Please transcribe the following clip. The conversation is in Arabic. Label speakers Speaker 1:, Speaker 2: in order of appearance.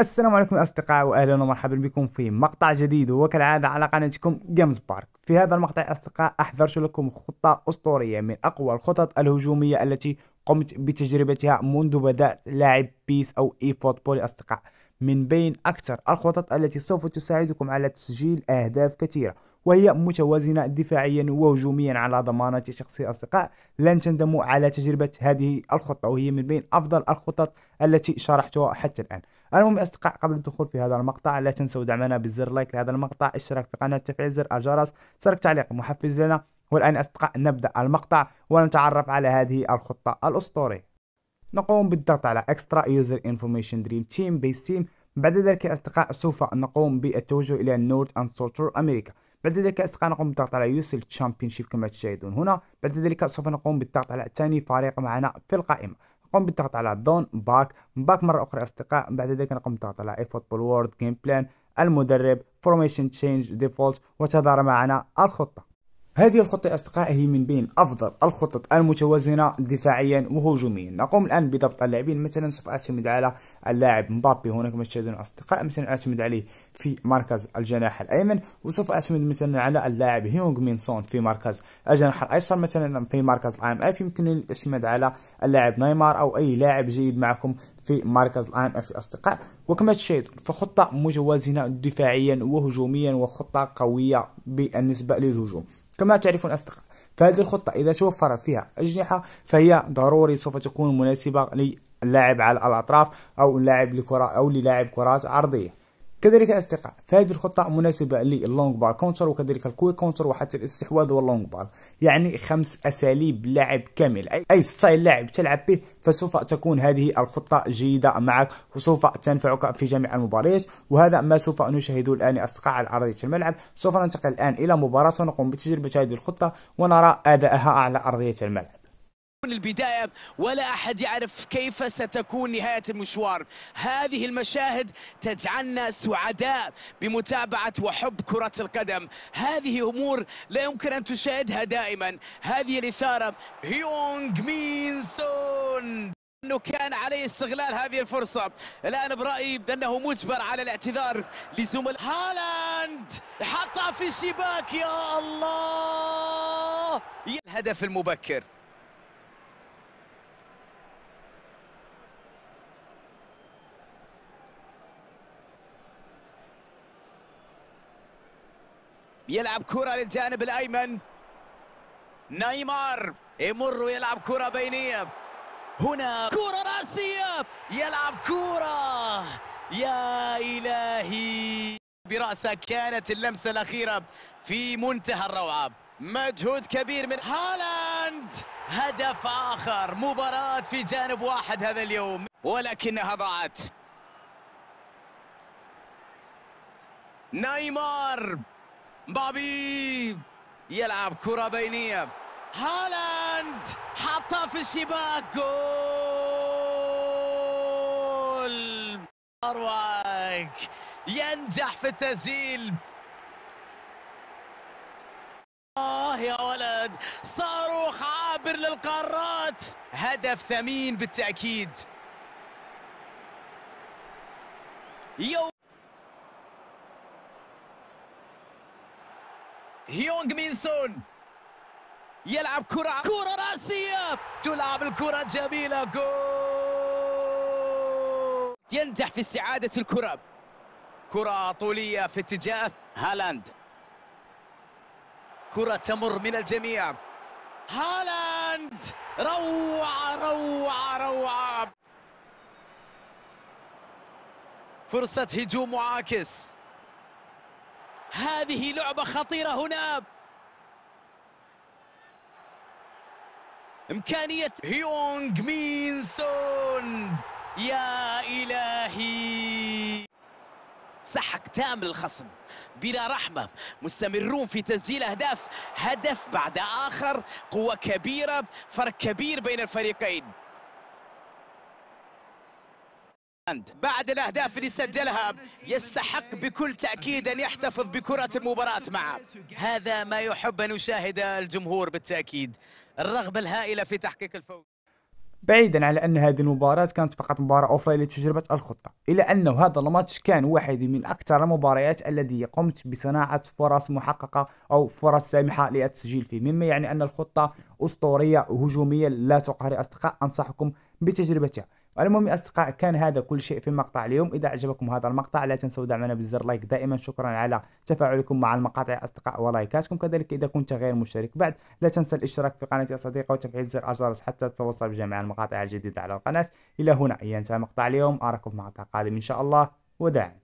Speaker 1: السلام عليكم اصدقاء واهلا ومرحبا بكم في مقطع جديد وكالعاده على قناتكم جيمز بارك في هذا المقطع اصدقاء احضرت لكم خطه اسطوريه من اقوى الخطط الهجوميه التي قمت بتجربتها منذ بدات لاعب بيس او اي فوتبول اصدقاء من بين اكثر الخطط التي سوف تساعدكم على تسجيل اهداف كثيره وهي متوازنة دفاعيا وهجوميا على ضمانة شخصي أصدقاء لن تندموا على تجربة هذه الخطة وهي من بين أفضل الخطط التي شرحتها حتى الآن المهم أصدقاء قبل الدخول في هذا المقطع لا تنسوا دعمنا بزر لايك لهذا المقطع اشتراك في القناة تفعيل زر الجرس ترك تعليق محفز لنا والآن أصدقاء نبدأ المقطع ونتعرف على هذه الخطة الأسطورية نقوم بالضغط على Extra User Information Dream Team Base Team بعد ذلك أصدقاء سوف نقوم بالتوجه إلى نورث أند سولتر أمريكا بعد ذلك أصدقاء نقوم بالضغط على يوسل تشامبيونشيب كما تشاهدون هنا بعد ذلك سوف نقوم بالضغط على ثاني فريق معنا في القائمة نقوم بالضغط على دون باك باك مرة أخرى أصدقاء بعد ذلك نقوم بالضغط على اي فوتبول وورد جيم بلان المدرب فورميشن تشينج ديفولت وتظهر معنا الخطة هذه الخطة أصدقائي هي من بين أفضل الخطط المتوازنة دفاعيا وهجوميا نقوم الآن بضبط اللاعبين مثلا سوف أعتمد على اللاعب مبابي هناك كما تشاهدون أصدقاء مثلا أعتمد عليه في مركز الجناح الأيمن وسوف أعتمد مثلا على اللاعب هيونغ مين سون في مركز الجناح الأيسر مثلا في مركز الأي إم إف يمكنني الاعتماد على اللاعب نيمار أو أي لاعب جيد معكم في مركز الان في اصدقاء وكما تشاهدون فخطه متوازنه دفاعيا وهجوميا وخطه قويه بالنسبه للهجوم كما تعرفون أصدقاء فهذه الخطة إذا توفرت فيها أجنحة فهي ضروري سوف تكون مناسبة للاعب على الأطراف أو اللاعب لكرة أو للاعب كرات عرضية كذلك أصدقاء فهذه الخطة مناسبة لللونج بار كونتر وكذلك الكوي كونتر وحتى الاستحواذ واللونج بار يعني خمس أساليب لعب كامل أي ستايل لاعب تلعب به فسوف تكون هذه الخطة جيدة معك وسوف تنفعك في جميع المباريات وهذا ما سوف نشاهده الآن أصدقاء على أرضية الملعب سوف ننتقل الآن إلى مباراة ونقوم بتجربة هذه الخطة ونرى أداءها على أرضية الملعب
Speaker 2: من البداية ولا أحد يعرف كيف ستكون نهاية المشوار هذه المشاهد تجعلنا سعداء بمتابعة وحب كرة القدم هذه أمور لا يمكن أن تشاهدها دائما هذه الإثارة هيونغ مين سون انه كان عليه استغلال هذه الفرصه الان برايي بانه مجبر على الاعتذار لزملاء هالاند حطها في الشباك يا الله الهدف المبكر يلعب كرة للجانب الأيمن نيمار يمر ويلعب كرة بينية هنا كرة رأسية يلعب كرة يا إلهي برأسه كانت اللمسة الأخيرة في منتهى الروعة مجهود كبير من هالاند هدف آخر مباراة في جانب واحد هذا اليوم ولكنها ضاعت نيمار مبابي يلعب كرة بينية هالاند حطها في الشباك جول أرواك ينجح في التسجيل آه يا ولد صاروخ عابر للقارات هدف ثمين بالتأكيد يوم هيونغ مينسون يلعب كرة كرة رأسية تلعب الكرة جميلة جول ينجح في استعادة الكرة كرة طولية في اتجاه هالاند كرة تمر من الجميع هالاند روعة روعة روعة فرصة هجوم معاكس هذه لعبة خطيرة هنا إمكانية هيونغ مين سون يا إلهي سحق تام للخصم بلا رحمة مستمرون في تسجيل أهداف هدف بعد آخر قوة كبيرة فرق كبير بين الفريقين بعد الأهداف اللي سجلها يستحق بكل تأكيد أن يحتفظ بكرة المباراة معه هذا ما يحب أن يشاهد الجمهور بالتأكيد الرغبة الهائلة في تحقيق الفوز
Speaker 1: بعيدا على ان هذه المباراه كانت فقط مباراه اخرى لتجربه الخطه الا انه هذا الماتش كان واحد من اكثر المباريات الذي قمت بصناعه فرص محققه او فرص سامحه للتسجيل فيه مما يعني ان الخطه اسطوريه هجوميه لا تقهر اصدقاء انصحكم بتجربتها وعلى العموم يا اصدقاء كان هذا كل شيء في مقطع اليوم اذا اعجبكم هذا المقطع لا تنسوا دعمنا بالزر لايك دائما شكرا على تفاعلكم مع المقاطع يا اصدقاء ولايكاتكم كذلك اذا كنت غير مشترك بعد لا تنسى الاشتراك في قناتي يا صديقي وتفعيل زر الجرس حتى تتوصل بجميع المقاطع الجديده على القناه الى هنا ينتهي مقطع اليوم اراكم في مقطع قادم ان شاء الله وداعا